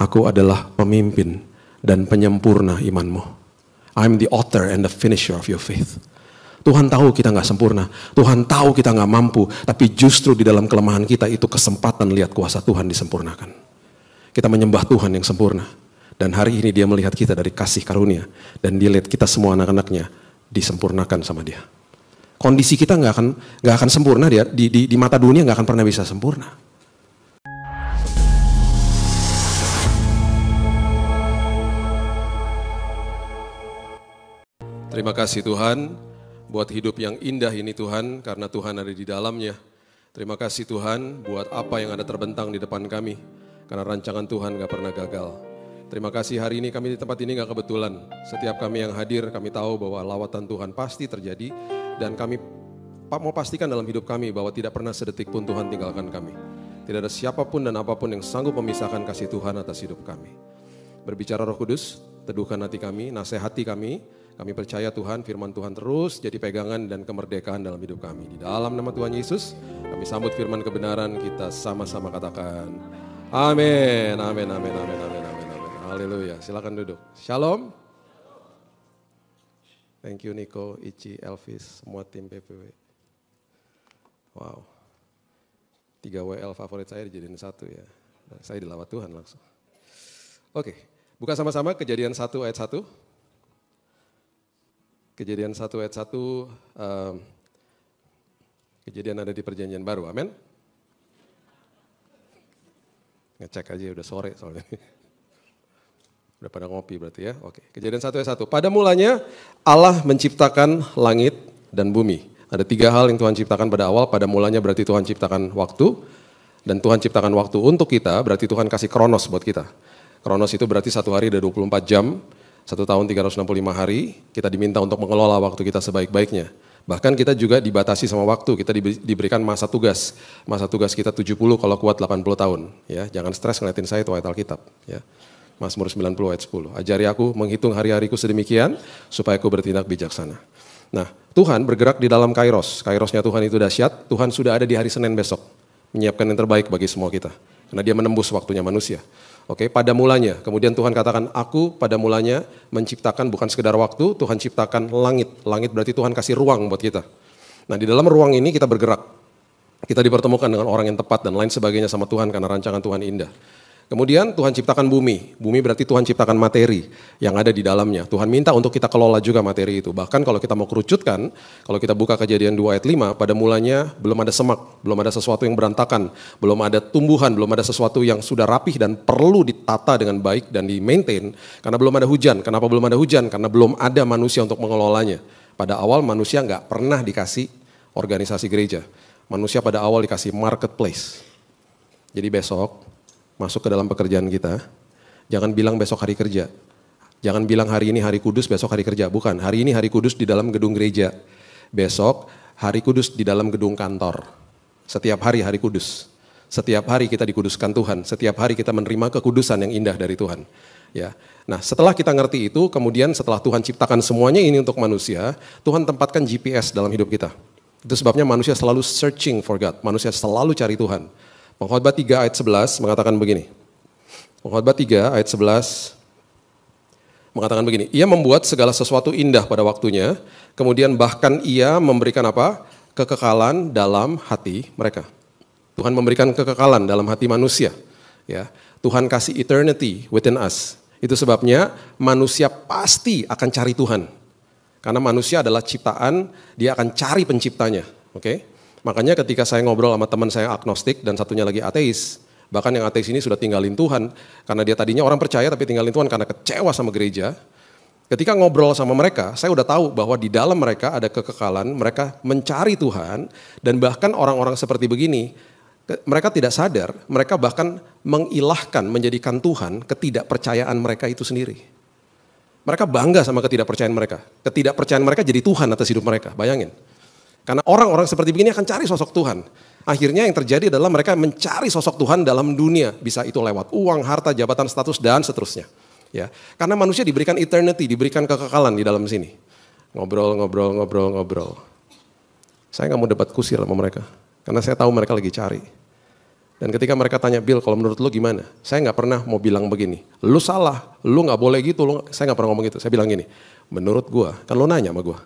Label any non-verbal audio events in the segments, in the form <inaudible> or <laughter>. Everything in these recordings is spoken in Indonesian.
Aku adalah pemimpin dan penyempurna imanmu. I'm the author and the finisher of your faith. Tuhan tahu kita nggak sempurna. Tuhan tahu kita nggak mampu. Tapi justru di dalam kelemahan kita itu kesempatan lihat kuasa Tuhan disempurnakan. Kita menyembah Tuhan yang sempurna. Dan hari ini dia melihat kita dari kasih karunia. Dan dia lihat kita semua anak-anaknya disempurnakan sama dia. Kondisi kita nggak akan nggak akan sempurna dia di, di, di mata dunia nggak akan pernah bisa sempurna. Terima kasih Tuhan buat hidup yang indah ini Tuhan karena Tuhan ada di dalamnya. Terima kasih Tuhan buat apa yang ada terbentang di depan kami karena rancangan Tuhan gak pernah gagal. Terima kasih hari ini kami di tempat ini gak kebetulan. Setiap kami yang hadir kami tahu bahwa lawatan Tuhan pasti terjadi dan kami Pak mau pastikan dalam hidup kami bahwa tidak pernah sedetik pun Tuhan tinggalkan kami. Tidak ada siapapun dan apapun yang sanggup memisahkan kasih Tuhan atas hidup kami. Berbicara roh kudus, teduhkan hati kami, nasihati kami, kami percaya Tuhan, firman Tuhan terus jadi pegangan dan kemerdekaan dalam hidup kami. Di dalam nama Tuhan Yesus, kami sambut firman kebenaran kita sama-sama katakan. Amin, amin, amin, amin, amin, amin, amin. Haleluya, silakan duduk. Shalom. Thank you Nico, Ici, Elvis, semua tim PPW. Wow. 3 WL favorit saya dijadiin satu ya. Saya dilawat Tuhan langsung. Oke, buka sama-sama kejadian 1 ayat 1. Kejadian 1 ayat 1, um, ehm, kejadian ada di perjanjian baru, amin? Ngecek aja udah sore soalnya. Udah pada ngopi berarti ya. Oke. Kejadian 1 ayat 1. Pada mulanya Allah menciptakan langit dan bumi. Ada tiga hal yang Tuhan ciptakan pada awal. Pada mulanya berarti Tuhan ciptakan waktu. Dan Tuhan ciptakan waktu untuk kita berarti Tuhan kasih kronos buat kita. Kronos itu berarti satu hari ada 24 jam. Satu tahun 365 hari, kita diminta untuk mengelola waktu kita sebaik-baiknya. Bahkan kita juga dibatasi sama waktu, kita diberikan masa tugas. Masa tugas kita 70 kalau kuat 80 tahun. Ya, jangan stres ngeliatin saya itu ayat Alkitab. Ya. Mazmur 90 ayat 10. Ajari aku menghitung hari-hariku sedemikian supaya aku bertindak bijaksana. Nah, Tuhan bergerak di dalam kairos. Kairosnya Tuhan itu dahsyat. Tuhan sudah ada di hari Senin besok. Menyiapkan yang terbaik bagi semua kita. Karena dia menembus waktunya manusia. Oke, okay, pada mulanya. Kemudian Tuhan katakan, aku pada mulanya menciptakan bukan sekedar waktu, Tuhan ciptakan langit. Langit berarti Tuhan kasih ruang buat kita. Nah di dalam ruang ini kita bergerak. Kita dipertemukan dengan orang yang tepat dan lain sebagainya sama Tuhan karena rancangan Tuhan indah. Kemudian Tuhan ciptakan bumi. Bumi berarti Tuhan ciptakan materi yang ada di dalamnya. Tuhan minta untuk kita kelola juga materi itu. Bahkan kalau kita mau kerucutkan, kalau kita buka kejadian 2 ayat 5, pada mulanya belum ada semak, belum ada sesuatu yang berantakan, belum ada tumbuhan, belum ada sesuatu yang sudah rapih dan perlu ditata dengan baik dan di-maintain. Karena belum ada hujan. Kenapa belum ada hujan? Karena belum ada manusia untuk mengelolanya. Pada awal manusia nggak pernah dikasih organisasi gereja. Manusia pada awal dikasih marketplace. Jadi besok masuk ke dalam pekerjaan kita, jangan bilang besok hari kerja. Jangan bilang hari ini hari kudus, besok hari kerja. Bukan, hari ini hari kudus di dalam gedung gereja. Besok hari kudus di dalam gedung kantor. Setiap hari hari kudus. Setiap hari kita dikuduskan Tuhan, setiap hari kita menerima kekudusan yang indah dari Tuhan. Ya. Nah, setelah kita ngerti itu, kemudian setelah Tuhan ciptakan semuanya ini untuk manusia, Tuhan tempatkan GPS dalam hidup kita. Itu sebabnya manusia selalu searching for God, manusia selalu cari Tuhan. Pengkhotbah 3 ayat 11 mengatakan begini. Pengkhotbah 3 ayat 11 mengatakan begini, ia membuat segala sesuatu indah pada waktunya, kemudian bahkan ia memberikan apa? kekekalan dalam hati mereka. Tuhan memberikan kekekalan dalam hati manusia, ya. Tuhan kasih eternity within us. Itu sebabnya manusia pasti akan cari Tuhan. Karena manusia adalah ciptaan, dia akan cari penciptanya, oke? Okay? Makanya ketika saya ngobrol sama teman saya agnostik dan satunya lagi ateis, bahkan yang ateis ini sudah tinggalin Tuhan karena dia tadinya orang percaya tapi tinggalin Tuhan karena kecewa sama gereja. Ketika ngobrol sama mereka, saya udah tahu bahwa di dalam mereka ada kekekalan, mereka mencari Tuhan dan bahkan orang-orang seperti begini mereka tidak sadar, mereka bahkan mengilahkan menjadikan Tuhan ketidakpercayaan mereka itu sendiri. Mereka bangga sama ketidakpercayaan mereka. Ketidakpercayaan mereka jadi Tuhan atas hidup mereka, bayangin. Karena orang-orang seperti begini akan cari sosok Tuhan. Akhirnya yang terjadi adalah mereka mencari sosok Tuhan dalam dunia, bisa itu lewat uang, harta, jabatan, status dan seterusnya. Ya, karena manusia diberikan eternity, diberikan kekekalan di dalam sini. Ngobrol, ngobrol, ngobrol, ngobrol. Saya nggak mau debat kusir sama mereka, karena saya tahu mereka lagi cari. Dan ketika mereka tanya Bill, kalau menurut lu gimana? Saya nggak pernah mau bilang begini. Lu salah, lu nggak boleh gitu. Lu, saya nggak pernah ngomong gitu. Saya bilang gini, menurut gua, kan lu nanya sama gua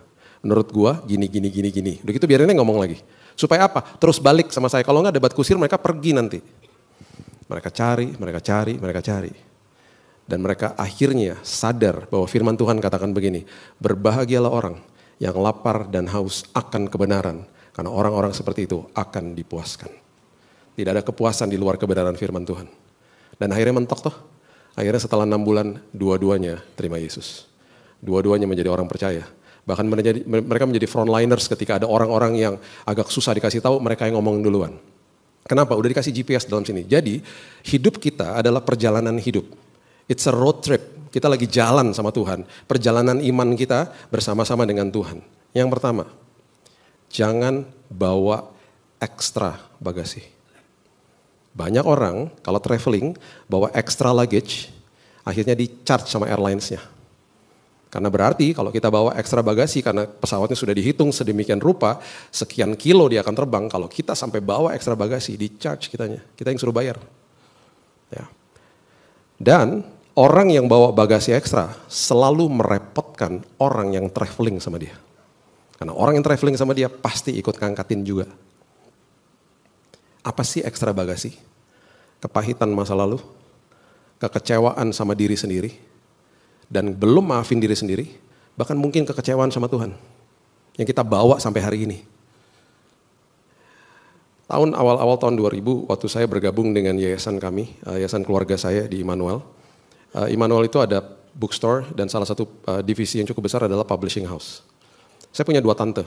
menurut gua gini gini gini gini. Udah gitu biarin dia ngomong lagi. Supaya apa? Terus balik sama saya. Kalau nggak debat kusir mereka pergi nanti. Mereka cari, mereka cari, mereka cari. Dan mereka akhirnya sadar bahwa firman Tuhan katakan begini, berbahagialah orang yang lapar dan haus akan kebenaran. Karena orang-orang seperti itu akan dipuaskan. Tidak ada kepuasan di luar kebenaran firman Tuhan. Dan akhirnya mentok toh. Akhirnya setelah enam bulan, dua-duanya terima Yesus. Dua-duanya menjadi orang percaya Bahkan mereka menjadi frontliners ketika ada orang-orang yang agak susah dikasih tahu, mereka yang ngomong duluan. Kenapa? Udah dikasih GPS dalam sini. Jadi hidup kita adalah perjalanan hidup. It's a road trip. Kita lagi jalan sama Tuhan. Perjalanan iman kita bersama-sama dengan Tuhan. Yang pertama, jangan bawa ekstra bagasi. Banyak orang kalau traveling bawa ekstra luggage, akhirnya di charge sama airlinesnya. Karena berarti kalau kita bawa ekstra bagasi karena pesawatnya sudah dihitung sedemikian rupa, sekian kilo dia akan terbang, kalau kita sampai bawa ekstra bagasi, di charge kitanya, kita yang suruh bayar. Ya. Dan orang yang bawa bagasi ekstra selalu merepotkan orang yang traveling sama dia. Karena orang yang traveling sama dia pasti ikut kangkatin juga. Apa sih ekstra bagasi? Kepahitan masa lalu, kekecewaan sama diri sendiri, dan belum maafin diri sendiri, bahkan mungkin kekecewaan sama Tuhan yang kita bawa sampai hari ini. Tahun awal-awal tahun 2000, waktu saya bergabung dengan yayasan kami, eh, yayasan keluarga saya di Immanuel. Eh, Immanuel itu ada bookstore dan salah satu eh, divisi yang cukup besar adalah publishing house. Saya punya dua tante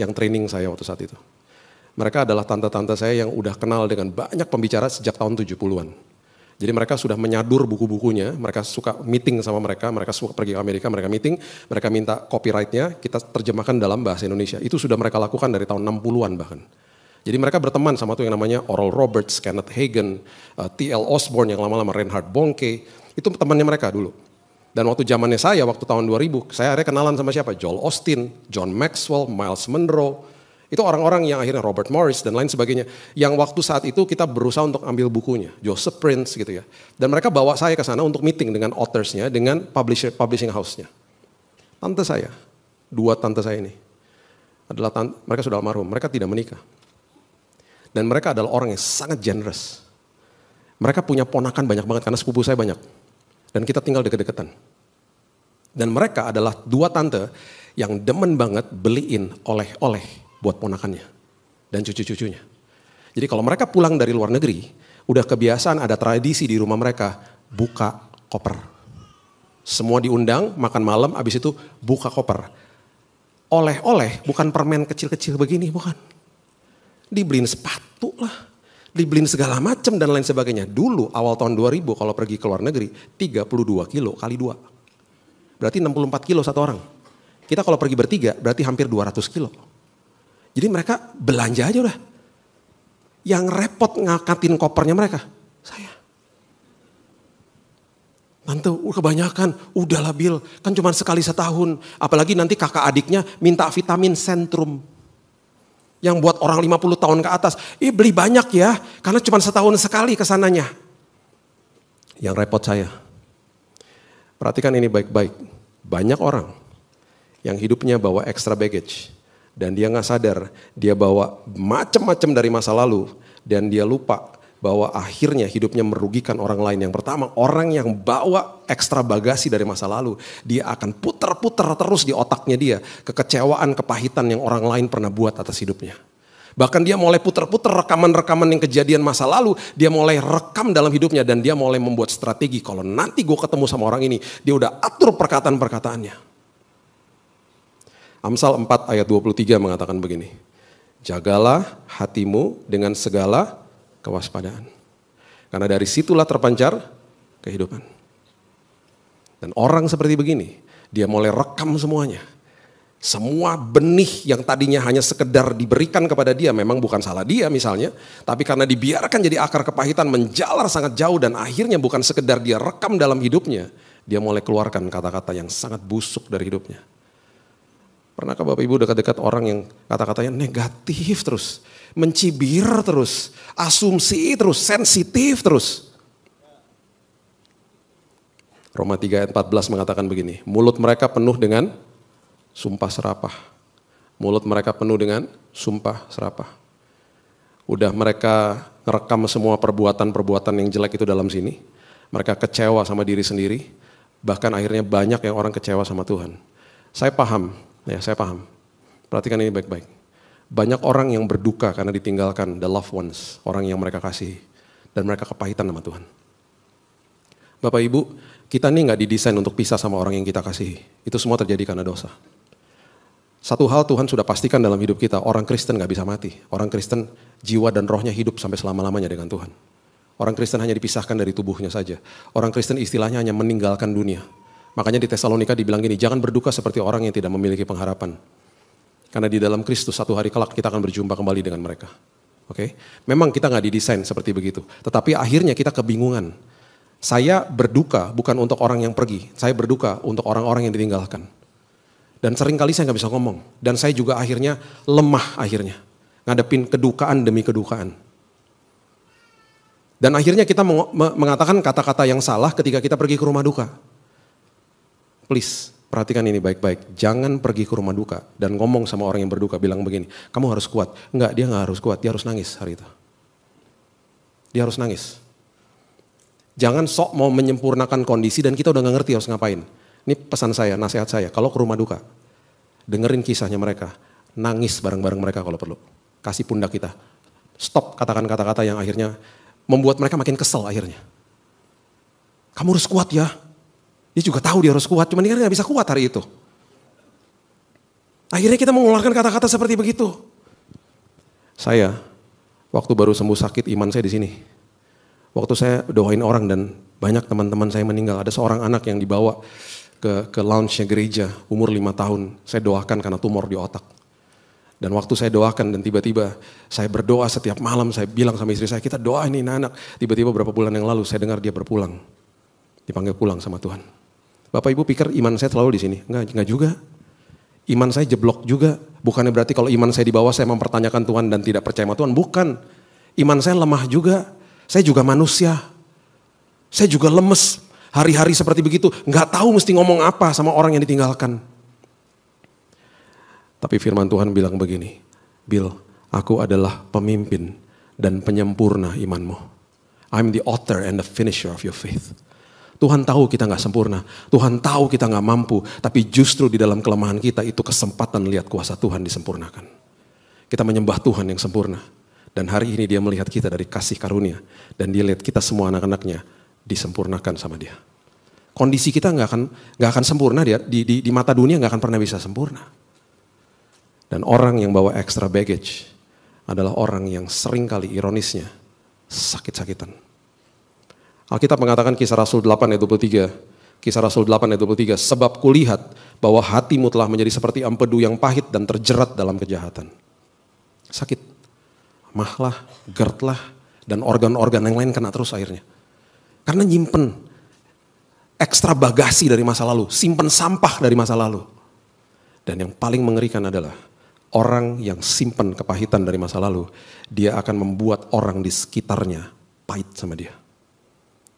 yang training saya waktu saat itu. Mereka adalah tante-tante saya yang udah kenal dengan banyak pembicara sejak tahun 70-an. Jadi mereka sudah menyadur buku-bukunya, mereka suka meeting sama mereka, mereka suka pergi ke Amerika, mereka meeting, mereka minta copyrightnya, kita terjemahkan dalam bahasa Indonesia. Itu sudah mereka lakukan dari tahun 60-an bahkan. Jadi mereka berteman sama tuh yang namanya Oral Roberts, Kenneth Hagen, eh, T.L. Osborne yang lama-lama Reinhard Bonnke. Itu temannya mereka dulu. Dan waktu zamannya saya, waktu tahun 2000, saya akhirnya kenalan sama siapa? Joel Austin, John Maxwell, Miles Monroe, itu orang-orang yang akhirnya Robert Morris dan lain sebagainya. Yang waktu saat itu kita berusaha untuk ambil bukunya, Joseph Prince gitu ya. Dan mereka bawa saya ke sana untuk meeting dengan authorsnya, dengan publisher, publishing house-nya. Tante saya, dua tante saya ini, adalah tante, mereka sudah almarhum, mereka tidak menikah. Dan mereka adalah orang yang sangat generous. Mereka punya ponakan banyak banget karena sepupu saya banyak. Dan kita tinggal deket-deketan. Dan mereka adalah dua tante yang demen banget beliin oleh-oleh buat ponakannya dan cucu-cucunya. Jadi kalau mereka pulang dari luar negeri, udah kebiasaan ada tradisi di rumah mereka buka koper. Semua diundang, makan malam, habis itu buka koper. Oleh-oleh bukan permen kecil-kecil begini, bukan. Dibeliin sepatu lah, dibeliin segala macam dan lain sebagainya. Dulu awal tahun 2000 kalau pergi ke luar negeri 32 kilo kali dua. Berarti 64 kilo satu orang. Kita kalau pergi bertiga berarti hampir 200 kilo. Jadi mereka belanja aja udah. Yang repot ngangkatin kopernya mereka, saya. Tante, kebanyakan, udahlah Bill, kan cuma sekali setahun. Apalagi nanti kakak adiknya minta vitamin sentrum. Yang buat orang 50 tahun ke atas, ih eh, beli banyak ya, karena cuma setahun sekali kesananya. Yang repot saya. Perhatikan ini baik-baik. Banyak orang yang hidupnya bawa extra baggage dan dia nggak sadar dia bawa macam-macam dari masa lalu dan dia lupa bahwa akhirnya hidupnya merugikan orang lain. Yang pertama, orang yang bawa ekstra bagasi dari masa lalu, dia akan putar-putar terus di otaknya dia kekecewaan, kepahitan yang orang lain pernah buat atas hidupnya. Bahkan dia mulai putar-putar rekaman-rekaman yang kejadian masa lalu, dia mulai rekam dalam hidupnya dan dia mulai membuat strategi kalau nanti gue ketemu sama orang ini, dia udah atur perkataan-perkataannya. Amsal 4 ayat 23 mengatakan begini. Jagalah hatimu dengan segala kewaspadaan. Karena dari situlah terpancar kehidupan. Dan orang seperti begini, dia mulai rekam semuanya. Semua benih yang tadinya hanya sekedar diberikan kepada dia memang bukan salah dia misalnya, tapi karena dibiarkan jadi akar kepahitan menjalar sangat jauh dan akhirnya bukan sekedar dia rekam dalam hidupnya, dia mulai keluarkan kata-kata yang sangat busuk dari hidupnya. Pernahkah Bapak Ibu dekat-dekat orang yang kata-katanya negatif terus, mencibir terus, asumsi terus, sensitif terus? Roma 3 ayat 14 mengatakan begini, mulut mereka penuh dengan sumpah serapah. Mulut mereka penuh dengan sumpah serapah. Udah mereka ngerekam semua perbuatan-perbuatan yang jelek itu dalam sini. Mereka kecewa sama diri sendiri, bahkan akhirnya banyak yang orang kecewa sama Tuhan. Saya paham, Ya, saya paham. Perhatikan ini baik-baik. Banyak orang yang berduka karena ditinggalkan the loved ones, orang yang mereka kasih dan mereka kepahitan sama Tuhan. Bapak Ibu, kita ini nggak didesain untuk pisah sama orang yang kita kasih. Itu semua terjadi karena dosa. Satu hal Tuhan sudah pastikan dalam hidup kita, orang Kristen nggak bisa mati. Orang Kristen jiwa dan rohnya hidup sampai selama-lamanya dengan Tuhan. Orang Kristen hanya dipisahkan dari tubuhnya saja. Orang Kristen istilahnya hanya meninggalkan dunia. Makanya di Tesalonika dibilang gini, jangan berduka seperti orang yang tidak memiliki pengharapan. Karena di dalam Kristus satu hari kelak kita akan berjumpa kembali dengan mereka. Oke, okay? memang kita nggak didesain seperti begitu. Tetapi akhirnya kita kebingungan. Saya berduka bukan untuk orang yang pergi, saya berduka untuk orang-orang yang ditinggalkan. Dan seringkali saya nggak bisa ngomong. Dan saya juga akhirnya lemah akhirnya. Ngadepin kedukaan demi kedukaan. Dan akhirnya kita mengatakan kata-kata yang salah ketika kita pergi ke rumah duka please perhatikan ini baik-baik. Jangan pergi ke rumah duka dan ngomong sama orang yang berduka bilang begini, kamu harus kuat. Enggak, dia nggak harus kuat, dia harus nangis hari itu. Dia harus nangis. Jangan sok mau menyempurnakan kondisi dan kita udah nggak ngerti harus ngapain. Ini pesan saya, nasihat saya. Kalau ke rumah duka, dengerin kisahnya mereka. Nangis bareng-bareng mereka kalau perlu. Kasih pundak kita. Stop katakan kata-kata yang akhirnya membuat mereka makin kesel akhirnya. Kamu harus kuat ya, dia juga tahu dia harus kuat, cuman dia kan nggak bisa kuat hari itu. Akhirnya kita mengeluarkan kata-kata seperti begitu. Saya, waktu baru sembuh sakit, iman saya di sini. Waktu saya doain orang dan banyak teman-teman saya meninggal, ada seorang anak yang dibawa ke, ke lounge-nya gereja, umur lima tahun. Saya doakan karena tumor di otak. Dan waktu saya doakan dan tiba-tiba saya berdoa setiap malam, saya bilang sama istri saya, kita doain ini anak. Tiba-tiba beberapa bulan yang lalu saya dengar dia berpulang. Dipanggil pulang sama Tuhan. Bapak Ibu pikir iman saya selalu di sini? Enggak, enggak juga. Iman saya jeblok juga. Bukannya berarti kalau iman saya di bawah saya mempertanyakan Tuhan dan tidak percaya sama Tuhan. Bukan. Iman saya lemah juga. Saya juga manusia. Saya juga lemes. Hari-hari seperti begitu. Enggak tahu mesti ngomong apa sama orang yang ditinggalkan. Tapi firman Tuhan bilang begini. Bill, aku adalah pemimpin dan penyempurna imanmu. I'm the author and the finisher of your faith. Tuhan tahu kita nggak sempurna, Tuhan tahu kita nggak mampu, tapi justru di dalam kelemahan kita itu kesempatan lihat kuasa Tuhan disempurnakan. Kita menyembah Tuhan yang sempurna, dan hari ini dia melihat kita dari kasih karunia, dan dia lihat kita semua anak-anaknya disempurnakan sama dia. Kondisi kita nggak akan nggak akan sempurna dia di, di, di mata dunia nggak akan pernah bisa sempurna. Dan orang yang bawa extra baggage adalah orang yang sering kali ironisnya sakit-sakitan. Alkitab mengatakan kisah Rasul 8 ayat 23. Kisah Rasul 8 ayat 23. Sebab kulihat bahwa hatimu telah menjadi seperti empedu yang pahit dan terjerat dalam kejahatan. Sakit. Mahlah, gertlah, dan organ-organ yang lain kena terus akhirnya. Karena nyimpen ekstra bagasi dari masa lalu, simpen sampah dari masa lalu. Dan yang paling mengerikan adalah orang yang simpen kepahitan dari masa lalu, dia akan membuat orang di sekitarnya pahit sama dia.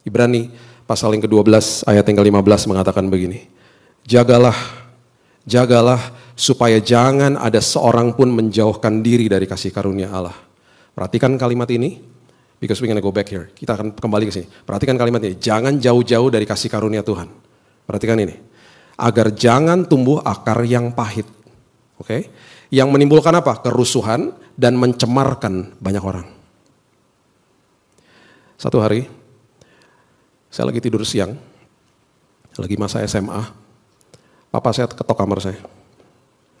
Ibrani pasal yang ke-12 ayat yang ke-15 mengatakan begini. Jagalah, jagalah supaya jangan ada seorang pun menjauhkan diri dari kasih karunia Allah. Perhatikan kalimat ini, because we're gonna go back here. Kita akan kembali ke sini. Perhatikan kalimat ini, jangan jauh-jauh dari kasih karunia Tuhan. Perhatikan ini. Agar jangan tumbuh akar yang pahit. Oke? Okay? Yang menimbulkan apa? Kerusuhan dan mencemarkan banyak orang. Satu hari, saya lagi tidur siang, lagi masa SMA. Papa saya ketok kamar saya.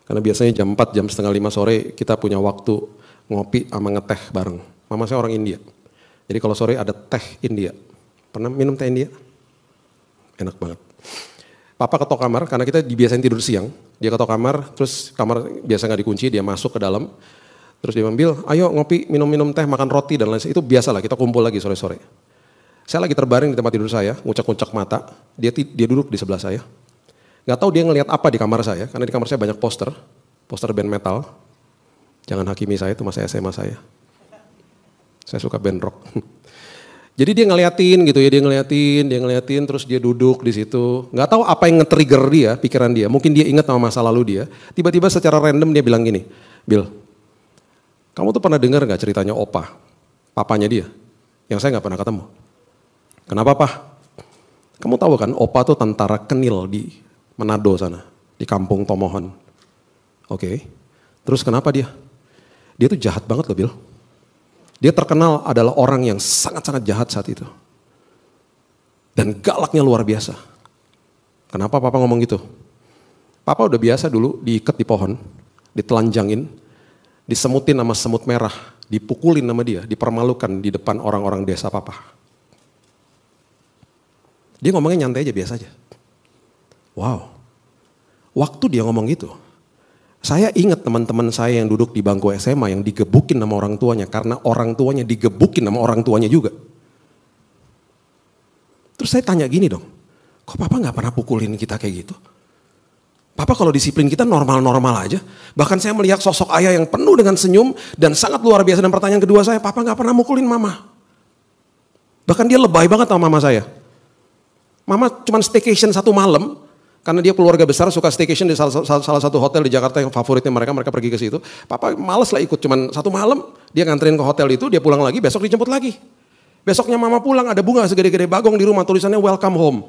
Karena biasanya jam 4, jam setengah 5 sore kita punya waktu ngopi sama ngeteh bareng. Mama saya orang India. Jadi kalau sore ada teh India. Pernah minum teh India? Enak banget. Papa ketok kamar karena kita biasanya tidur siang. Dia ketok kamar, terus kamar biasa nggak dikunci, dia masuk ke dalam. Terus dia ambil, ayo ngopi, minum-minum teh, makan roti dan lain lain Itu biasa lah, kita kumpul lagi sore-sore. Saya lagi terbaring di tempat tidur saya, ngucak-ngucak mata. Dia dia duduk di sebelah saya. Gak tahu dia ngelihat apa di kamar saya, karena di kamar saya banyak poster, poster band metal. Jangan hakimi saya, itu masa SMA saya. Saya suka band rock. <laughs> Jadi dia ngeliatin gitu ya, dia ngeliatin, dia ngeliatin, terus dia duduk di situ. Gak tahu apa yang nge-trigger dia, pikiran dia. Mungkin dia ingat sama masa lalu dia. Tiba-tiba secara random dia bilang gini, Bill, kamu tuh pernah dengar gak ceritanya Opa? Papanya dia, yang saya gak pernah ketemu. Kenapa Pak? Kamu tahu kan Opa tuh tentara kenil di Manado sana, di kampung Tomohon. Oke, okay. terus kenapa dia? Dia tuh jahat banget loh Bill. Dia terkenal adalah orang yang sangat-sangat jahat saat itu. Dan galaknya luar biasa. Kenapa papa ngomong gitu? Papa udah biasa dulu diikat di pohon, ditelanjangin, disemutin sama semut merah, dipukulin sama dia, dipermalukan di depan orang-orang desa papa. Dia ngomongnya nyantai aja biasa aja. Wow. Waktu dia ngomong gitu, saya ingat teman-teman saya yang duduk di bangku SMA yang digebukin sama orang tuanya karena orang tuanya digebukin sama orang tuanya juga. Terus saya tanya gini dong, kok papa gak pernah pukulin kita kayak gitu? Papa kalau disiplin kita normal-normal aja. Bahkan saya melihat sosok ayah yang penuh dengan senyum dan sangat luar biasa. Dan pertanyaan kedua saya, papa gak pernah mukulin mama. Bahkan dia lebay banget sama mama saya. Mama cuma staycation satu malam, karena dia keluarga besar suka staycation di salah, salah, satu hotel di Jakarta yang favoritnya mereka, mereka pergi ke situ. Papa males lah ikut, cuma satu malam dia nganterin ke hotel itu, dia pulang lagi, besok dijemput lagi. Besoknya mama pulang ada bunga segede-gede bagong di rumah tulisannya welcome home.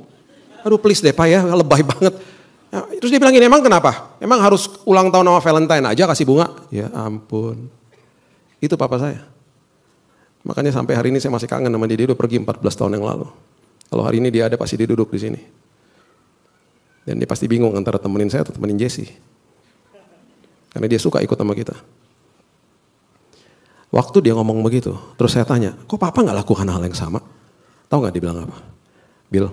Aduh please deh pak ya, lebay <laughs> banget. Ya, terus dia bilang gini, emang kenapa? Emang harus ulang tahun sama Valentine aja kasih bunga? Ya ampun. Itu papa saya. Makanya sampai hari ini saya masih kangen sama dia, dia udah pergi 14 tahun yang lalu. Kalau hari ini dia ada pasti dia duduk di sini. Dan dia pasti bingung antara temenin saya atau temenin Jesse. Karena dia suka ikut sama kita. Waktu dia ngomong begitu, terus saya tanya, kok papa nggak lakukan hal yang sama? Tahu nggak bilang apa? Bill,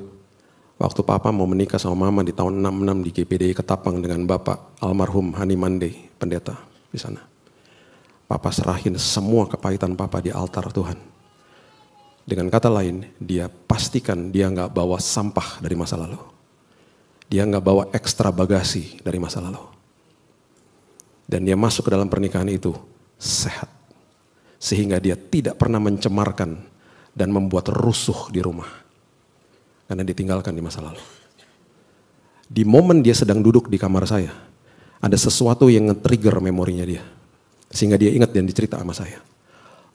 waktu papa mau menikah sama mama di tahun 66 di GPDI Ketapang dengan bapak almarhum Hani Mande, pendeta di sana. Papa serahin semua kepahitan papa di altar Tuhan dengan kata lain, dia pastikan dia nggak bawa sampah dari masa lalu. Dia nggak bawa ekstra bagasi dari masa lalu. Dan dia masuk ke dalam pernikahan itu sehat. Sehingga dia tidak pernah mencemarkan dan membuat rusuh di rumah. Karena ditinggalkan di masa lalu. Di momen dia sedang duduk di kamar saya, ada sesuatu yang nge-trigger memorinya dia. Sehingga dia ingat dan dicerita sama saya.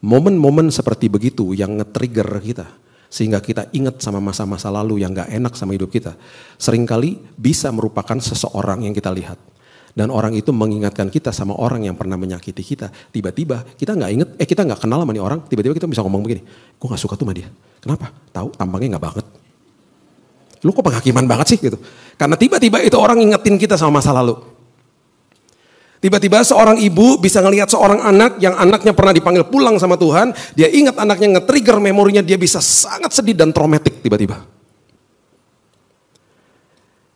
Momen-momen seperti begitu yang nge-trigger kita. Sehingga kita ingat sama masa-masa lalu yang gak enak sama hidup kita. Seringkali bisa merupakan seseorang yang kita lihat. Dan orang itu mengingatkan kita sama orang yang pernah menyakiti kita. Tiba-tiba kita nggak inget, eh kita nggak kenal sama nih orang. Tiba-tiba kita bisa ngomong begini, gue nggak suka tuh sama dia. Kenapa? Tahu tampangnya nggak banget lu kok penghakiman banget sih gitu. Karena tiba-tiba itu orang ingetin kita sama masa lalu. Tiba-tiba seorang ibu bisa ngelihat seorang anak yang anaknya pernah dipanggil pulang sama Tuhan, dia ingat anaknya nge-trigger memorinya, dia bisa sangat sedih dan traumatik tiba-tiba.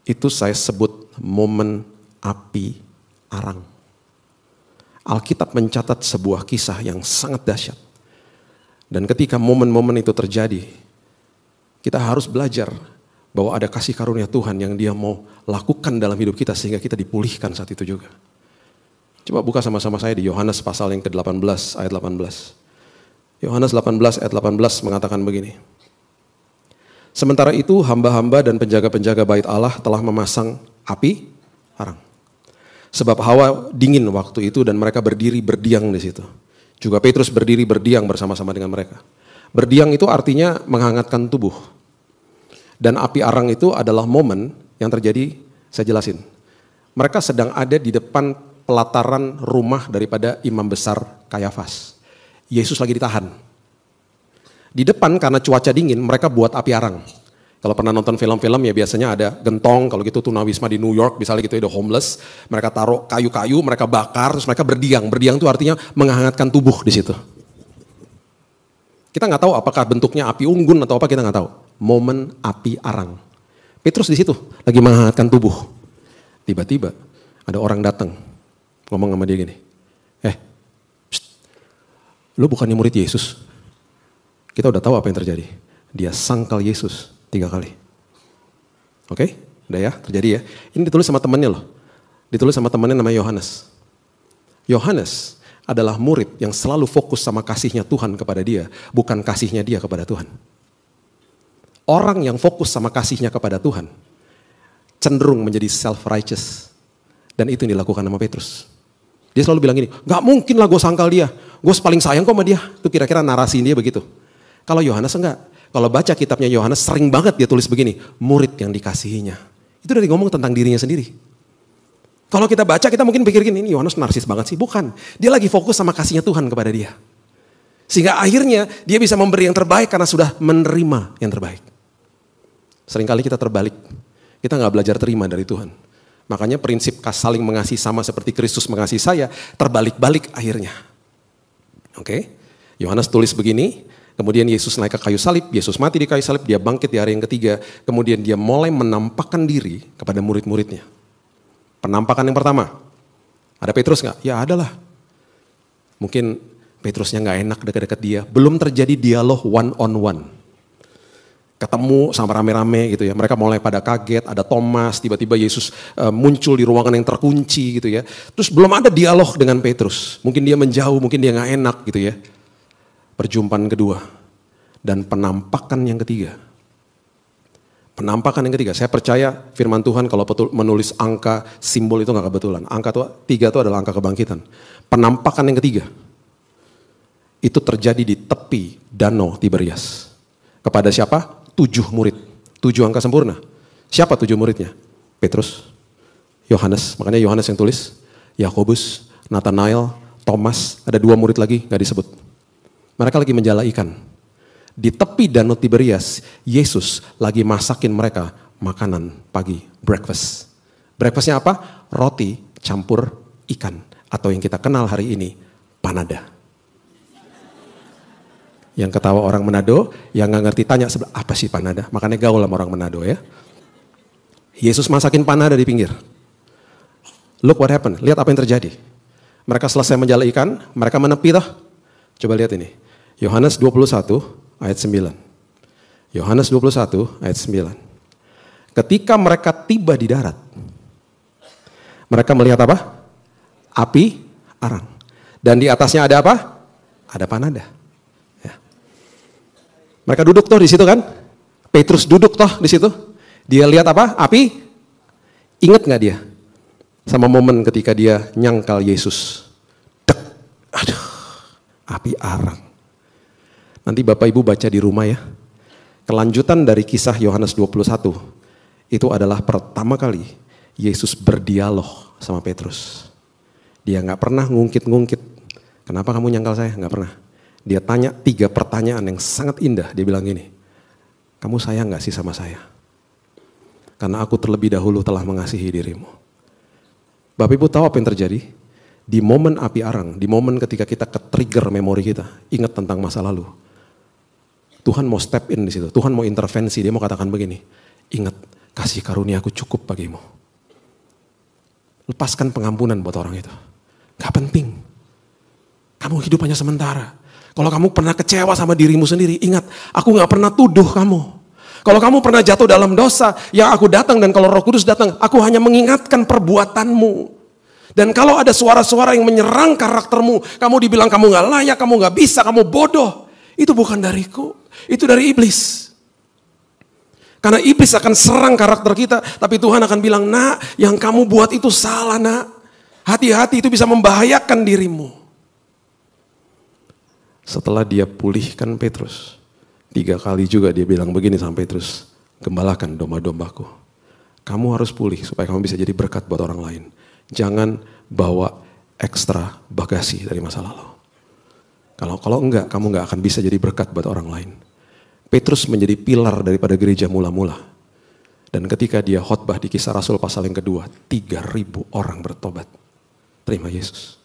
Itu saya sebut momen api arang. Alkitab mencatat sebuah kisah yang sangat dahsyat. Dan ketika momen-momen itu terjadi, kita harus belajar bahwa ada kasih karunia Tuhan yang dia mau lakukan dalam hidup kita sehingga kita dipulihkan saat itu juga. Coba buka sama-sama saya di Yohanes pasal yang ke-18 ayat 18. Yohanes 18 ayat 18 mengatakan begini. Sementara itu hamba-hamba dan penjaga-penjaga bait Allah telah memasang api arang. Sebab hawa dingin waktu itu dan mereka berdiri berdiang di situ. Juga Petrus berdiri berdiang bersama-sama dengan mereka. Berdiang itu artinya menghangatkan tubuh. Dan api arang itu adalah momen yang terjadi, saya jelasin. Mereka sedang ada di depan pelataran rumah daripada imam besar Kayafas. Yesus lagi ditahan. Di depan karena cuaca dingin mereka buat api arang. Kalau pernah nonton film-film ya biasanya ada gentong, kalau gitu tunawisma di New York misalnya gitu ya, homeless. Mereka taruh kayu-kayu, mereka bakar, terus mereka berdiang. Berdiang itu artinya menghangatkan tubuh di situ. Kita nggak tahu apakah bentuknya api unggun atau apa, kita nggak tahu. Momen api arang. Petrus di situ lagi menghangatkan tubuh. Tiba-tiba ada orang datang ngomong sama dia gini, eh, pst, lu bukannya murid Yesus. Kita udah tahu apa yang terjadi. Dia sangkal Yesus tiga kali. Oke, okay? udah ya, terjadi ya. Ini ditulis sama temannya loh. Ditulis sama temannya namanya Yohanes. Yohanes adalah murid yang selalu fokus sama kasihnya Tuhan kepada dia, bukan kasihnya dia kepada Tuhan. Orang yang fokus sama kasihnya kepada Tuhan cenderung menjadi self righteous dan itu yang dilakukan sama Petrus. Dia selalu bilang gini, nggak mungkin lah gue sangkal dia. Gue paling sayang kok sama dia. Itu kira-kira narasi dia begitu. Kalau Yohanes enggak. Kalau baca kitabnya Yohanes sering banget dia tulis begini, murid yang dikasihinya. Itu dari ngomong tentang dirinya sendiri. Kalau kita baca kita mungkin pikir gini, ini Yohanes narsis banget sih. Bukan, dia lagi fokus sama kasihnya Tuhan kepada dia. Sehingga akhirnya dia bisa memberi yang terbaik karena sudah menerima yang terbaik. Seringkali kita terbalik, kita nggak belajar terima dari Tuhan. Makanya prinsip saling mengasihi sama seperti Kristus mengasihi saya terbalik-balik akhirnya. Oke. Okay? Yohanes tulis begini, kemudian Yesus naik ke kayu salib, Yesus mati di kayu salib, dia bangkit di hari yang ketiga, kemudian dia mulai menampakkan diri kepada murid-muridnya. Penampakan yang pertama. Ada Petrus nggak? Ya adalah. Mungkin Petrusnya nggak enak dekat-dekat dia. Belum terjadi dialog one on one ketemu sama rame-rame gitu ya. Mereka mulai pada kaget, ada Thomas, tiba-tiba Yesus eh, muncul di ruangan yang terkunci gitu ya. Terus belum ada dialog dengan Petrus. Mungkin dia menjauh, mungkin dia nggak enak gitu ya. Perjumpaan kedua dan penampakan yang ketiga. Penampakan yang ketiga, saya percaya firman Tuhan kalau betul menulis angka simbol itu nggak kebetulan. Angka itu, tiga itu adalah angka kebangkitan. Penampakan yang ketiga, itu terjadi di tepi danau Tiberias. Kepada siapa? tujuh murid. Tujuh angka sempurna. Siapa tujuh muridnya? Petrus, Yohanes. Makanya Yohanes yang tulis. Yakobus, Nathanael, Thomas. Ada dua murid lagi, nggak disebut. Mereka lagi menjala ikan. Di tepi Danau Tiberias, Yesus lagi masakin mereka makanan pagi, breakfast. Breakfastnya apa? Roti campur ikan. Atau yang kita kenal hari ini, panada yang ketawa orang Manado, yang nggak ngerti tanya sebelah apa sih panada. Makanya gaul sama orang Manado ya. Yesus masakin panada di pinggir. Look what happened. Lihat apa yang terjadi. Mereka selesai menjala ikan, mereka menepi toh. Coba lihat ini. Yohanes 21 ayat 9. Yohanes 21 ayat 9. Ketika mereka tiba di darat, mereka melihat apa? Api arang. Dan di atasnya ada apa? Ada panada. Mereka duduk tuh di situ kan? Petrus duduk toh di situ. Dia lihat apa? Api. Ingat nggak dia? Sama momen ketika dia nyangkal Yesus. Dek. Aduh. Api arang. Nanti Bapak Ibu baca di rumah ya. Kelanjutan dari kisah Yohanes 21 itu adalah pertama kali Yesus berdialog sama Petrus. Dia nggak pernah ngungkit-ngungkit. Kenapa kamu nyangkal saya? Nggak pernah. Dia tanya tiga pertanyaan yang sangat indah. Dia bilang gini, kamu sayang gak sih sama saya? Karena aku terlebih dahulu telah mengasihi dirimu. Bapak Ibu tahu apa yang terjadi? Di momen api arang, di momen ketika kita ke-trigger memori kita, ingat tentang masa lalu. Tuhan mau step in di situ, Tuhan mau intervensi, dia mau katakan begini, ingat kasih karunia aku cukup bagimu. Lepaskan pengampunan buat orang itu. Gak penting. Kamu hidup hanya sementara. Kalau kamu pernah kecewa sama dirimu sendiri, ingat, aku gak pernah tuduh kamu. Kalau kamu pernah jatuh dalam dosa, ya aku datang dan kalau Roh Kudus datang, aku hanya mengingatkan perbuatanmu. Dan kalau ada suara-suara yang menyerang karaktermu, kamu dibilang kamu nggak layak, kamu nggak bisa, kamu bodoh, itu bukan dariku, itu dari iblis. Karena iblis akan serang karakter kita, tapi Tuhan akan bilang, "Nak, yang kamu buat itu salah, Nak. Hati-hati itu bisa membahayakan dirimu." setelah dia pulihkan Petrus. Tiga kali juga dia bilang begini sama Petrus, gembalakan domba-dombaku. Kamu harus pulih supaya kamu bisa jadi berkat buat orang lain. Jangan bawa ekstra bagasi dari masa lalu. Kalau kalau enggak, kamu enggak akan bisa jadi berkat buat orang lain. Petrus menjadi pilar daripada gereja mula-mula. Dan ketika dia khotbah di kisah Rasul pasal yang kedua, 3.000 orang bertobat. Terima Yesus.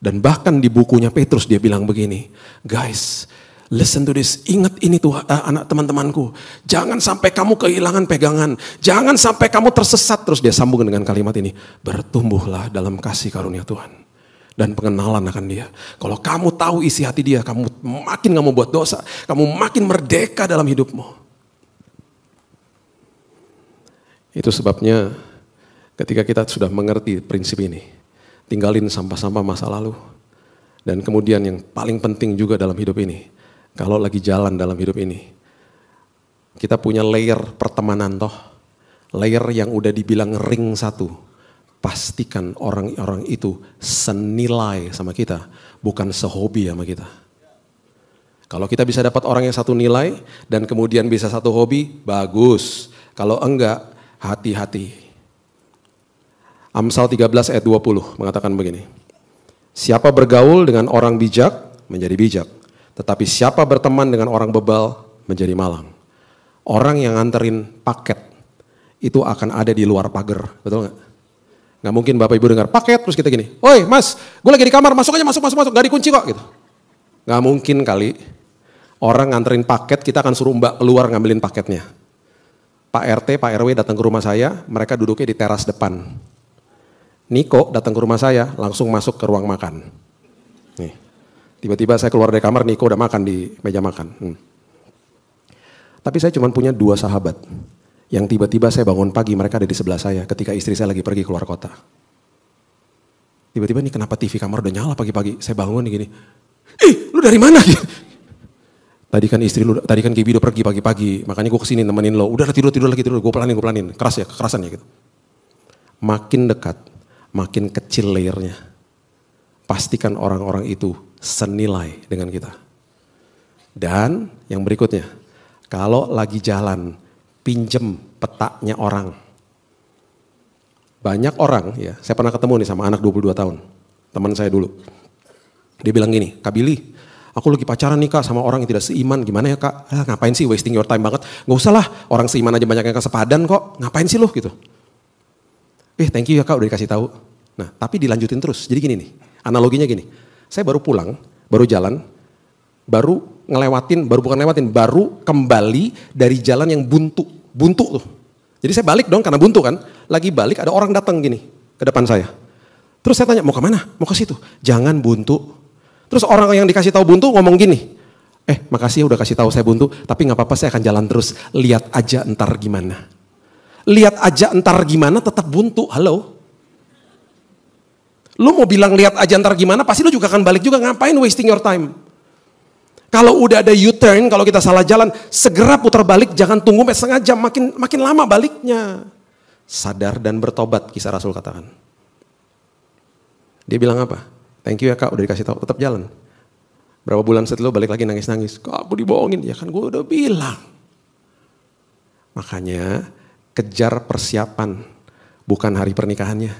Dan bahkan di bukunya Petrus dia bilang begini, guys, listen to this, ingat ini tuh eh, anak teman-temanku, jangan sampai kamu kehilangan pegangan, jangan sampai kamu tersesat. Terus dia sambung dengan kalimat ini, bertumbuhlah dalam kasih karunia Tuhan dan pengenalan akan dia. Kalau kamu tahu isi hati dia, kamu makin mau buat dosa, kamu makin merdeka dalam hidupmu. Itu sebabnya ketika kita sudah mengerti prinsip ini, tinggalin sampah-sampah masa lalu. Dan kemudian yang paling penting juga dalam hidup ini, kalau lagi jalan dalam hidup ini, kita punya layer pertemanan toh, layer yang udah dibilang ring satu, pastikan orang-orang itu senilai sama kita, bukan sehobi sama kita. Kalau kita bisa dapat orang yang satu nilai dan kemudian bisa satu hobi, bagus. Kalau enggak, hati-hati. Amsal 13 ayat 20 mengatakan begini. Siapa bergaul dengan orang bijak menjadi bijak, tetapi siapa berteman dengan orang bebal menjadi malang. Orang yang nganterin paket itu akan ada di luar pagar, betul nggak? Nggak mungkin Bapak Ibu dengar paket terus kita gini, oi mas, gue lagi di kamar, masuk aja, masuk, masuk, masuk, gak dikunci kok gitu. Nggak mungkin kali orang nganterin paket kita akan suruh mbak keluar ngambilin paketnya. Pak RT, Pak RW datang ke rumah saya, mereka duduknya di teras depan. Niko datang ke rumah saya, langsung masuk ke ruang makan. Nih. Tiba-tiba saya keluar dari kamar, Niko udah makan di meja makan. Hmm. Tapi saya cuma punya dua sahabat. Yang tiba-tiba saya bangun pagi, mereka ada di sebelah saya ketika istri saya lagi pergi keluar kota. Tiba-tiba ini kenapa TV kamar udah nyala pagi-pagi. Saya bangun nih gini, ih lu dari mana? <laughs> tadi kan istri lu, tadi kan Gibi udah pergi pagi-pagi, makanya gue kesini nemenin lo. Udah tidur tidur lagi tidur, gue pelanin gue pelanin, keras ya kekerasan ya gitu. Makin dekat, makin kecil layernya. Pastikan orang-orang itu senilai dengan kita. Dan yang berikutnya, kalau lagi jalan, pinjem petaknya orang. Banyak orang ya, saya pernah ketemu nih sama anak 22 tahun, teman saya dulu. Dia bilang gini, Kak Billy, aku lagi pacaran nih kak sama orang yang tidak seiman, gimana ya kak? Ah, ngapain sih wasting your time banget? Gak usah lah, orang seiman aja banyak yang kesepadan kok, ngapain sih lo gitu eh thank you ya kak udah dikasih tahu. Nah tapi dilanjutin terus. Jadi gini nih, analoginya gini. Saya baru pulang, baru jalan, baru ngelewatin, baru bukan ngelewatin, baru kembali dari jalan yang buntu, buntu tuh. Jadi saya balik dong karena buntu kan. Lagi balik ada orang datang gini ke depan saya. Terus saya tanya mau kemana? Mau ke situ? Jangan buntu. Terus orang yang dikasih tahu buntu ngomong gini, eh makasih ya udah kasih tahu saya buntu, tapi nggak apa-apa saya akan jalan terus, lihat aja ntar gimana lihat aja entar gimana tetap buntu. Halo? Lu mau bilang lihat aja entar gimana pasti lu juga akan balik juga ngapain wasting your time. Kalau udah ada U-turn, kalau kita salah jalan, segera putar balik, jangan tunggu sampai setengah jam, makin makin lama baliknya. Sadar dan bertobat, kisah Rasul katakan. Dia bilang apa? Thank you ya kak, udah dikasih tahu, tetap jalan. Berapa bulan setelah balik lagi nangis-nangis. Kok aku dibohongin? Ya kan gue udah bilang. Makanya kejar persiapan, bukan hari pernikahannya.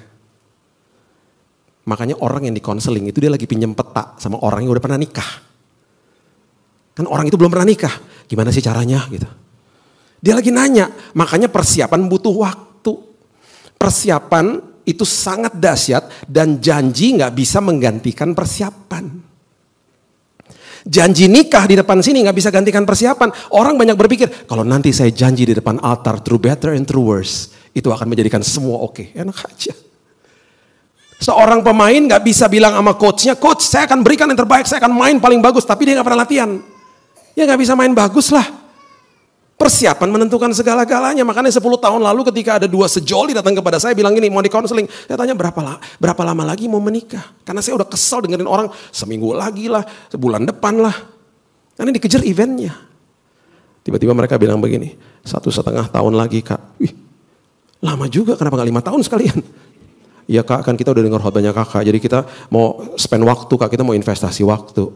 Makanya orang yang di konseling itu dia lagi pinjam peta sama orang yang udah pernah nikah. Kan orang itu belum pernah nikah, gimana sih caranya gitu. Dia lagi nanya, makanya persiapan butuh waktu. Persiapan itu sangat dahsyat dan janji nggak bisa menggantikan persiapan. Janji nikah di depan sini nggak bisa gantikan persiapan. Orang banyak berpikir, kalau nanti saya janji di depan altar, through better and through worse, itu akan menjadikan semua oke. Okay. Enak aja. Seorang pemain nggak bisa bilang sama coachnya, coach saya akan berikan yang terbaik, saya akan main paling bagus, tapi dia nggak pernah latihan. Ya nggak bisa main bagus lah. Persiapan menentukan segala-galanya. Makanya 10 tahun lalu ketika ada dua sejoli datang kepada saya bilang gini, mau di counseling. Saya tanya berapa, berapa lama lagi mau menikah? Karena saya udah kesal dengerin orang seminggu lagi lah, sebulan depan lah. Karena dikejar eventnya. Tiba-tiba mereka bilang begini, satu setengah tahun lagi kak. Wih, lama juga kenapa gak lima tahun sekalian? <laughs> Ya kak, kan kita udah dengar khotbahnya kakak, jadi kita mau spend waktu kak, kita mau investasi waktu.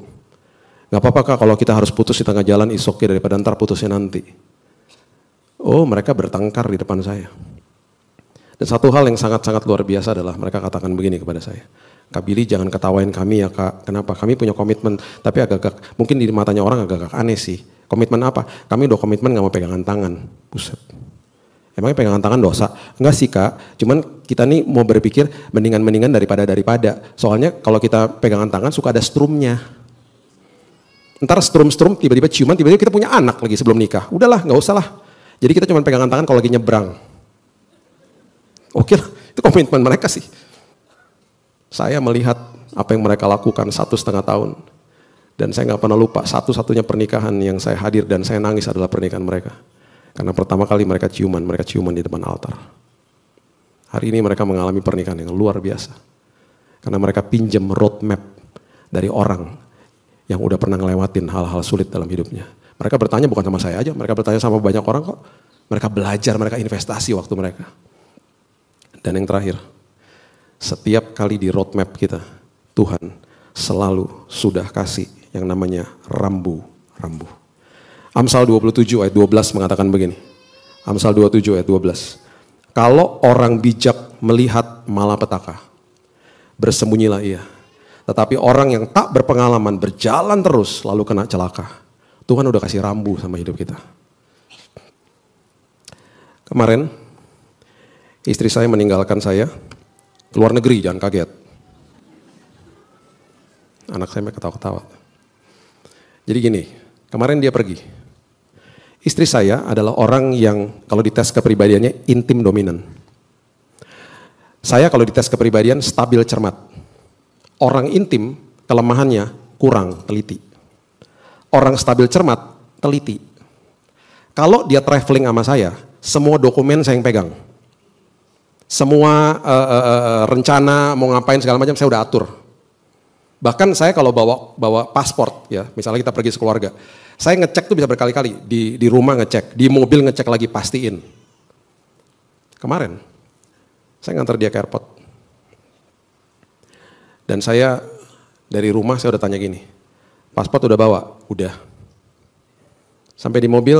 Gak apa-apa kak kalau kita harus putus di tengah jalan, isoknya daripada ntar putusnya nanti. Oh mereka bertengkar di depan saya. Dan satu hal yang sangat-sangat luar biasa adalah mereka katakan begini kepada saya. Kak Billy jangan ketawain kami ya kak. Kenapa? Kami punya komitmen. Tapi agak-agak, mungkin di matanya orang agak-agak aneh sih. Komitmen apa? Kami udah komitmen gak mau pegangan tangan. Buset. Emangnya pegangan tangan dosa? Enggak sih kak, cuman kita nih mau berpikir mendingan-mendingan daripada-daripada. Soalnya kalau kita pegangan tangan suka ada strumnya. Ntar strum-strum tiba-tiba ciuman, tiba-tiba kita punya anak lagi sebelum nikah. Udahlah, gak usah lah. Jadi kita cuma pegangan tangan kalau lagi nyebrang. Oke lah, itu komitmen mereka sih. Saya melihat apa yang mereka lakukan satu setengah tahun. Dan saya nggak pernah lupa satu-satunya pernikahan yang saya hadir dan saya nangis adalah pernikahan mereka. Karena pertama kali mereka ciuman, mereka ciuman di depan altar. Hari ini mereka mengalami pernikahan yang luar biasa. Karena mereka pinjam roadmap dari orang yang udah pernah ngelewatin hal-hal sulit dalam hidupnya. Mereka bertanya bukan sama saya aja, mereka bertanya sama banyak orang kok. Mereka belajar, mereka investasi waktu mereka. Dan yang terakhir, setiap kali di roadmap kita, Tuhan selalu sudah kasih yang namanya rambu-rambu. Amsal 27 ayat 12 mengatakan begini. Amsal 27 ayat 12. Kalau orang bijak melihat malapetaka, bersembunyilah ia. Tetapi orang yang tak berpengalaman berjalan terus lalu kena celaka. Tuhan udah kasih rambu sama hidup kita. Kemarin istri saya meninggalkan saya ke luar negeri, jangan kaget. Anak saya ketawa-ketawa. Jadi gini, kemarin dia pergi. Istri saya adalah orang yang kalau dites kepribadiannya intim dominan. Saya kalau dites kepribadian stabil cermat. Orang intim kelemahannya kurang teliti orang stabil cermat, teliti. Kalau dia traveling sama saya, semua dokumen saya yang pegang. Semua uh, uh, uh, rencana mau ngapain segala macam saya udah atur. Bahkan saya kalau bawa bawa paspor ya, misalnya kita pergi sekeluarga, saya ngecek tuh bisa berkali-kali di di rumah ngecek, di mobil ngecek lagi pastiin. Kemarin saya ngantar dia ke airport. Dan saya dari rumah saya udah tanya gini, Paspor udah bawa? Udah. Sampai di mobil,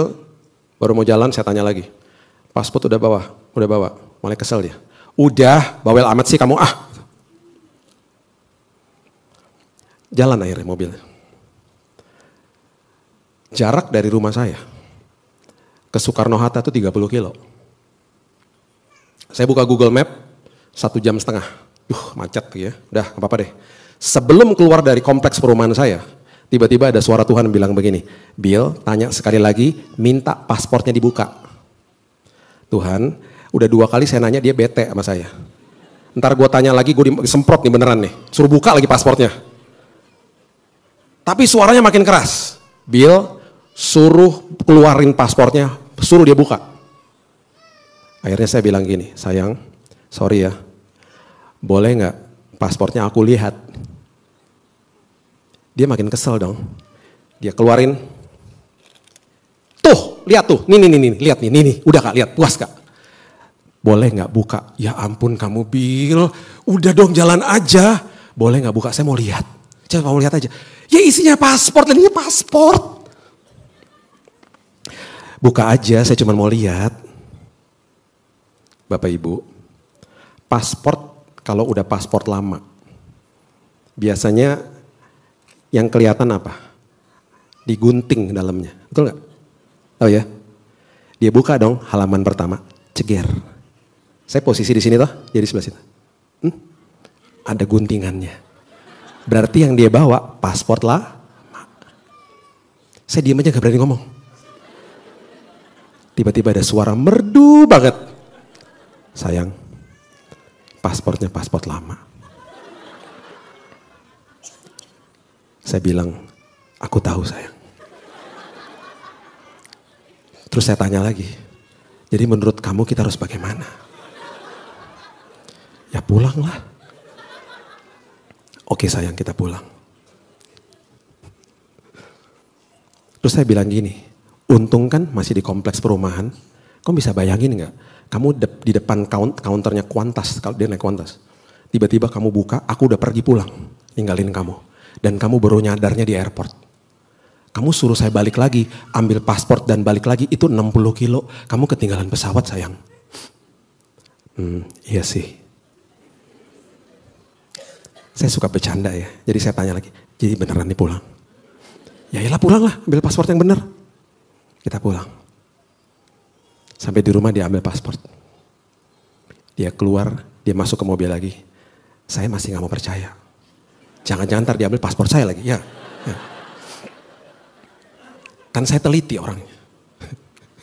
baru mau jalan saya tanya lagi. Paspor udah bawa? Udah bawa. Mulai kesel dia. Udah, bawel amat sih kamu ah. Jalan akhirnya mobilnya. Jarak dari rumah saya ke Soekarno-Hatta itu 30 kilo. Saya buka Google Map, satu jam setengah. Duh, macet ya. Udah, apa-apa deh. Sebelum keluar dari kompleks perumahan saya, Tiba-tiba ada suara Tuhan bilang begini, Bill tanya sekali lagi, minta pasportnya dibuka. Tuhan, udah dua kali saya nanya dia bete sama saya. Ntar gue tanya lagi, gue disemprot nih beneran nih. Suruh buka lagi pasportnya. Tapi suaranya makin keras. Bill suruh keluarin pasportnya, suruh dia buka. Akhirnya saya bilang gini, sayang, sorry ya, boleh nggak pasportnya aku lihat? Dia makin kesel dong. Dia keluarin. Tuh, lihat tuh. Nih, nih, nih, nih. Lihat nih, nih, nih. Udah kak, lihat. Puas kak. Boleh nggak buka? Ya ampun kamu Bil. Udah dong jalan aja. Boleh nggak buka? Saya mau lihat. Saya mau lihat aja. Ya isinya paspor, ini paspor. Buka aja, saya cuma mau lihat. Bapak Ibu, paspor kalau udah paspor lama, biasanya yang kelihatan apa? Digunting dalamnya, betul nggak? Tahu oh ya? Dia buka dong halaman pertama, ceger. Saya posisi di sini toh, jadi sebelah sini. Hmm? Ada guntingannya. Berarti yang dia bawa pasport lah. Saya diam aja gak berani ngomong. Tiba-tiba ada suara merdu banget. Sayang, pasportnya pasport lama Saya bilang, aku tahu sayang. Terus saya tanya lagi, jadi menurut kamu kita harus bagaimana? Ya pulanglah. Oke sayang kita pulang. Terus saya bilang gini, untung kan masih di kompleks perumahan, kamu bisa bayangin nggak? Kamu de di depan count counternya Kuantas, kalau dia naik Kuantas. Tiba-tiba kamu buka, aku udah pergi pulang, ninggalin kamu dan kamu baru nyadarnya di airport. Kamu suruh saya balik lagi, ambil paspor dan balik lagi, itu 60 kilo. Kamu ketinggalan pesawat sayang. Hmm, iya sih. Saya suka bercanda ya, jadi saya tanya lagi, jadi beneran nih pulang? Ya iyalah pulang lah, ambil paspor yang bener. Kita pulang. Sampai di rumah dia ambil paspor. Dia keluar, dia masuk ke mobil lagi. Saya masih gak mau percaya Jangan-jangan ntar diambil paspor saya lagi. Ya. ya. Kan saya teliti orangnya.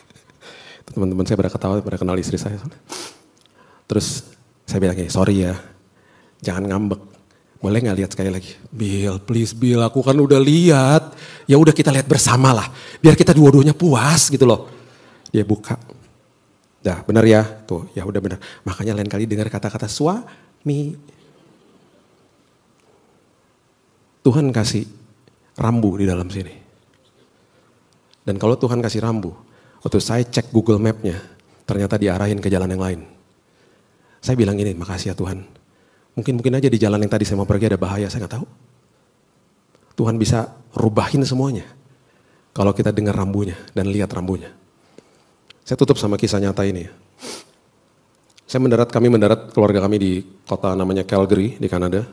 <laughs> Teman-teman saya pada ketawa, pada kenal istri saya. Terus saya bilang kayak, eh, sorry ya, jangan ngambek. Boleh nggak lihat sekali lagi? Bill, please Bill, aku kan udah lihat. Ya udah kita lihat bersama lah. Biar kita dua-duanya puas gitu loh. Dia buka. Dah benar ya, tuh ya udah benar. Makanya lain kali dengar kata-kata suami Tuhan kasih rambu di dalam sini. Dan kalau Tuhan kasih rambu, waktu saya cek Google Map-nya, ternyata diarahin ke jalan yang lain. Saya bilang ini, makasih ya Tuhan. Mungkin-mungkin aja di jalan yang tadi saya mau pergi ada bahaya, saya nggak tahu. Tuhan bisa rubahin semuanya. Kalau kita dengar rambunya dan lihat rambunya. Saya tutup sama kisah nyata ini. Saya mendarat, kami mendarat keluarga kami di kota namanya Calgary di Kanada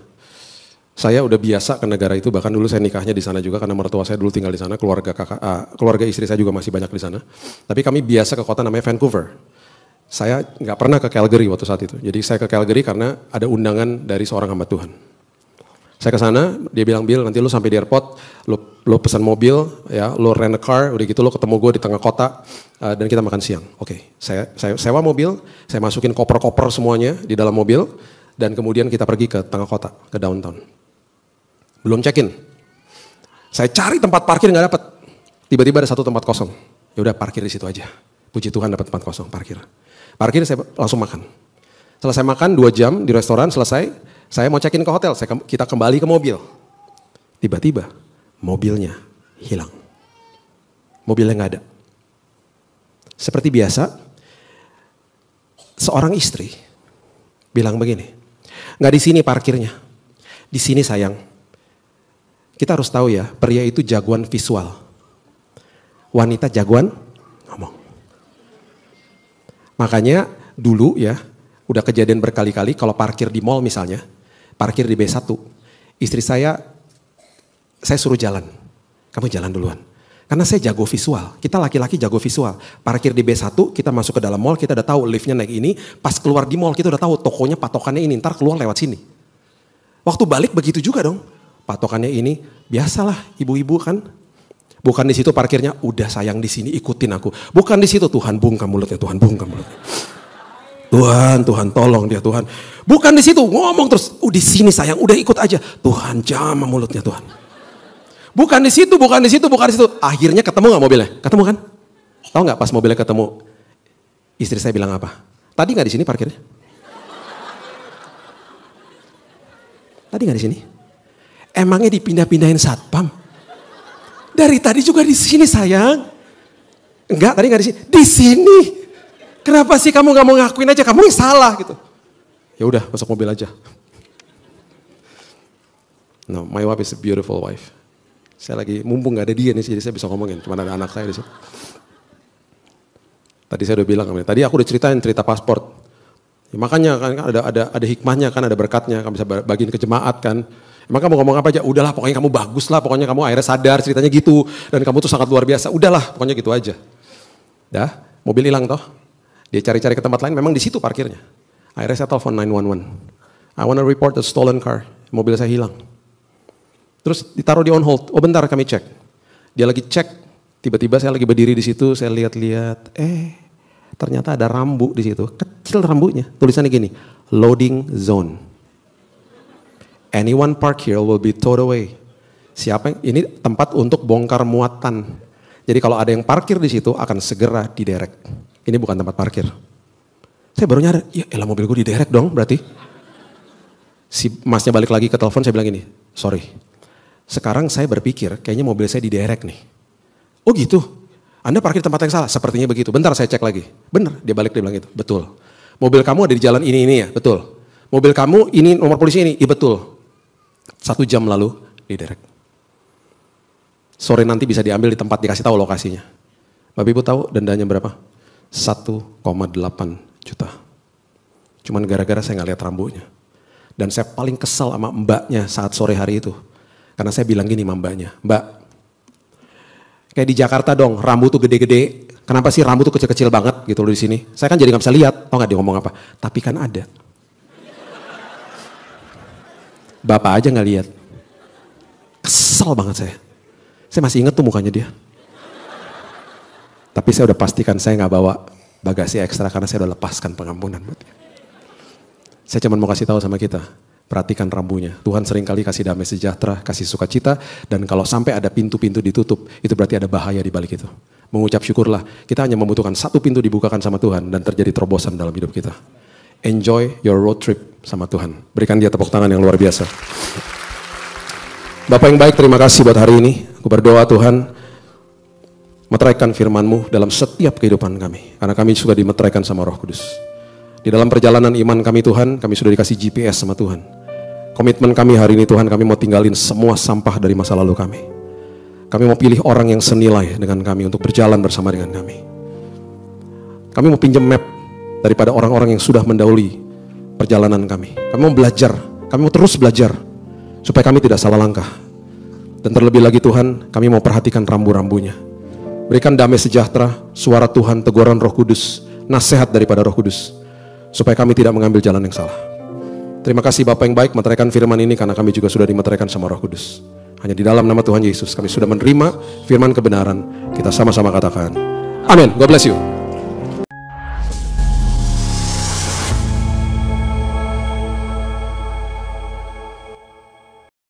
saya udah biasa ke negara itu bahkan dulu saya nikahnya di sana juga karena mertua saya dulu tinggal di sana keluarga kakak uh, keluarga istri saya juga masih banyak di sana tapi kami biasa ke kota namanya Vancouver saya nggak pernah ke Calgary waktu saat itu jadi saya ke Calgary karena ada undangan dari seorang hamba Tuhan saya ke sana dia bilang Bill nanti lu sampai di airport lu lu pesan mobil ya lu rent a car udah gitu lu ketemu gue di tengah kota uh, dan kita makan siang oke okay, saya saya sewa mobil saya masukin koper-koper semuanya di dalam mobil dan kemudian kita pergi ke tengah kota ke downtown belum check in. Saya cari tempat parkir nggak dapat. Tiba-tiba ada satu tempat kosong. Ya udah parkir di situ aja. Puji Tuhan dapat tempat kosong parkir. Parkir saya langsung makan. Selesai makan dua jam di restoran selesai. Saya mau check in ke hotel. Saya ke, kita kembali ke mobil. Tiba-tiba mobilnya hilang. Mobilnya nggak ada. Seperti biasa, seorang istri bilang begini, nggak di sini parkirnya, di sini sayang, kita harus tahu ya, pria itu jagoan visual. Wanita jagoan ngomong. Makanya dulu ya, udah kejadian berkali-kali kalau parkir di mall misalnya, parkir di B1, istri saya saya suruh jalan. Kamu jalan duluan. Karena saya jago visual. Kita laki-laki jago visual. Parkir di B1, kita masuk ke dalam mall, kita udah tahu liftnya naik ini. Pas keluar di mall, kita udah tahu tokonya patokannya ini. Ntar keluar lewat sini. Waktu balik begitu juga dong patokannya ini, biasalah ibu-ibu kan. Bukan di situ parkirnya, udah sayang di sini ikutin aku. Bukan di situ Tuhan bungkam mulutnya, Tuhan bungkam mulutnya. Tuhan, Tuhan tolong dia Tuhan. Bukan di situ ngomong terus, udah di sini sayang, udah ikut aja." Tuhan jama mulutnya Tuhan. Bukan di situ, bukan di situ, bukan di situ. Akhirnya ketemu nggak mobilnya? Ketemu kan? Tahu nggak pas mobilnya ketemu, istri saya bilang apa? Tadi nggak di sini parkirnya? Tadi nggak di sini? Emangnya dipindah-pindahin satpam? Dari tadi juga di sini sayang. Enggak, tadi nggak di sini. Di sini. Kenapa sih kamu nggak mau ngakuin aja? Kamu yang salah gitu. Ya udah, masuk mobil aja. No, my wife is a beautiful wife. Saya lagi mumpung nggak ada dia nih, jadi saya bisa ngomongin. Cuma ada anak saya di situ. Tadi saya udah bilang, tadi aku udah ceritain cerita paspor. Ya, makanya kan ada ada ada hikmahnya kan, ada berkatnya, kan bisa bagiin ke jemaat kan. Maka mau ngomong apa aja? Udahlah, pokoknya kamu bagus lah, pokoknya kamu akhirnya sadar ceritanya gitu. Dan kamu tuh sangat luar biasa. Udahlah, pokoknya gitu aja. Dah, mobil hilang toh. Dia cari-cari ke tempat lain, memang di situ parkirnya. Akhirnya saya telepon 911. I wanna report the stolen car. Mobil saya hilang. Terus ditaruh di on hold. Oh bentar kami cek. Dia lagi cek. Tiba-tiba saya lagi berdiri di situ, saya lihat-lihat. Eh, ternyata ada rambu di situ. Kecil rambunya. Tulisannya gini, loading zone anyone park here will be towed away. Siapa yang, ini tempat untuk bongkar muatan. Jadi kalau ada yang parkir di situ akan segera diderek. Ini bukan tempat parkir. Saya baru nyadar, ya elah mobil gue diderek dong berarti. Si masnya balik lagi ke telepon, saya bilang gini, sorry. Sekarang saya berpikir, kayaknya mobil saya diderek nih. Oh gitu? Anda parkir tempat yang salah? Sepertinya begitu. Bentar saya cek lagi. Bener, dia balik dia bilang gitu. Betul. Mobil kamu ada di jalan ini-ini ya? Betul. Mobil kamu ini nomor polisi ini? Iya betul satu jam lalu di derek. Sore nanti bisa diambil di tempat dikasih tahu lokasinya. Bapak Ibu tahu dendanya berapa? 1,8 juta. Cuman gara-gara saya nggak lihat rambutnya. Dan saya paling kesal sama mbaknya saat sore hari itu. Karena saya bilang gini sama mbaknya, mbak, kayak di Jakarta dong, rambut tuh gede-gede, kenapa sih rambut tuh kecil-kecil banget gitu loh di sini? Saya kan jadi nggak bisa lihat, tau nggak dia ngomong apa? Tapi kan ada. Bapak aja nggak lihat. Kesel banget saya. Saya masih inget tuh mukanya dia. Tapi saya udah pastikan saya nggak bawa bagasi ekstra karena saya udah lepaskan pengampunan buat dia. Saya cuma mau kasih tahu sama kita, perhatikan rambunya. Tuhan seringkali kasih damai sejahtera, kasih sukacita, dan kalau sampai ada pintu-pintu ditutup, itu berarti ada bahaya di balik itu. Mengucap syukurlah, kita hanya membutuhkan satu pintu dibukakan sama Tuhan dan terjadi terobosan dalam hidup kita. Enjoy your road trip sama Tuhan. Berikan dia tepuk tangan yang luar biasa. Bapak yang baik, terima kasih buat hari ini. Aku berdoa Tuhan, meteraikan firman-Mu dalam setiap kehidupan kami. Karena kami sudah dimeteraikan sama Roh Kudus. Di dalam perjalanan iman kami Tuhan, kami sudah dikasih GPS sama Tuhan. Komitmen kami hari ini Tuhan, kami mau tinggalin semua sampah dari masa lalu kami. Kami mau pilih orang yang senilai dengan kami untuk berjalan bersama dengan kami. Kami mau pinjam map daripada orang-orang yang sudah mendahului perjalanan kami. Kami mau belajar, kami mau terus belajar supaya kami tidak salah langkah. Dan terlebih lagi Tuhan, kami mau perhatikan rambu-rambunya. Berikan damai sejahtera, suara Tuhan, teguran Roh Kudus, nasihat daripada Roh Kudus supaya kami tidak mengambil jalan yang salah. Terima kasih Bapak yang baik meteraikan firman ini karena kami juga sudah dimeteraikan sama Roh Kudus. Hanya di dalam nama Tuhan Yesus kami sudah menerima firman kebenaran. Kita sama-sama katakan. Amin. God bless you.